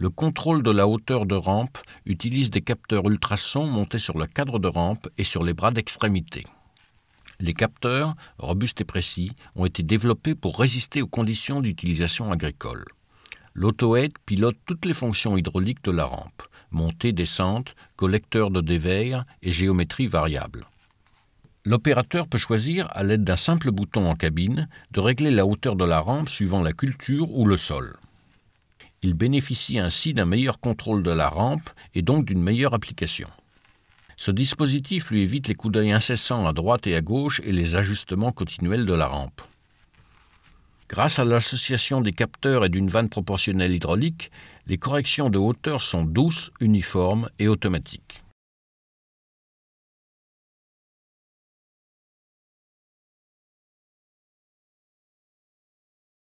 Le contrôle de la hauteur de rampe utilise des capteurs ultrasons montés sur le cadre de rampe et sur les bras d'extrémité. Les capteurs, robustes et précis, ont été développés pour résister aux conditions d'utilisation agricole. L'Auto-Aide pilote toutes les fonctions hydrauliques de la rampe, montée, descente, collecteur de dévers et géométrie variable. L'opérateur peut choisir, à l'aide d'un simple bouton en cabine, de régler la hauteur de la rampe suivant la culture ou le sol. Il bénéficie ainsi d'un meilleur contrôle de la rampe et donc d'une meilleure application. Ce dispositif lui évite les coups d'œil incessants à droite et à gauche et les ajustements continuels de la rampe. Grâce à l'association des capteurs et d'une vanne proportionnelle hydraulique, les corrections de hauteur sont douces, uniformes et automatiques.